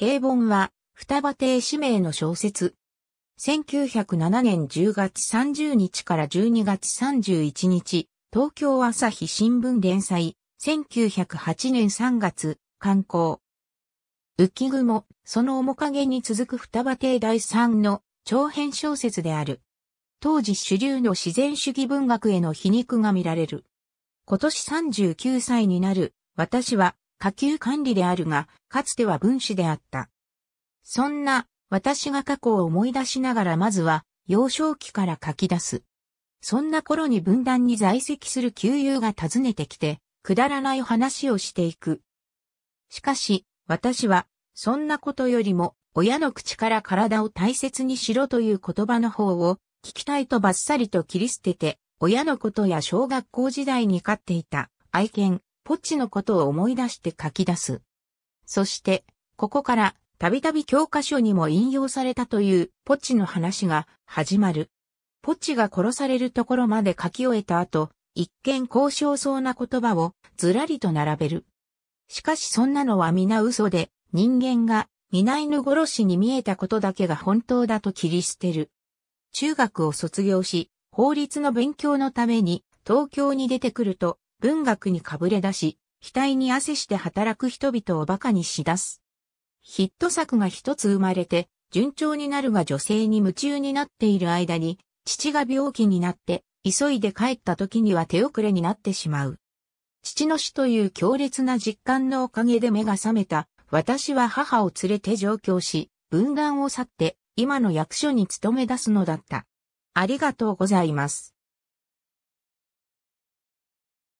平凡は、双葉亭氏名の小説。1907年10月30日から12月31日、東京朝日新聞連載。1908年3月、刊行。浮雲、その面影に続く双葉亭第三の長編小説である。当時主流の自然主義文学への皮肉が見られる。今年39歳になる、私は下級管理であるが、かつては分子であった。そんな、私が過去を思い出しながらまずは、幼少期から書き出す。そんな頃に分断に在籍する旧友が訪ねてきて、くだらない話をしていく。しかし、私は、そんなことよりも、親の口から体を大切にしろという言葉の方を、聞きたいとばっさりと切り捨てて、親のことや小学校時代に飼っていた、愛犬、ポッチのことを思い出して書き出す。そして、ここから、たびたび教科書にも引用されたというポッチの話が始まる。ポッチが殺されるところまで書き終えた後、一見交渉そうな言葉をずらりと並べる。しかしそんなのは皆嘘で、人間が皆犬殺しに見えたことだけが本当だと切り捨てる。中学を卒業し、法律の勉強のために東京に出てくると、文学にかぶれ出し、額に汗して働く人々を馬鹿にし出す。ヒット作が一つ生まれて、順調になるが女性に夢中になっている間に、父が病気になって、急いで帰った時には手遅れになってしまう。父の死という強烈な実感のおかげで目が覚めた、私は母を連れて上京し、分断を去って、今の役所に勤め出すのだった。ありがとうございます。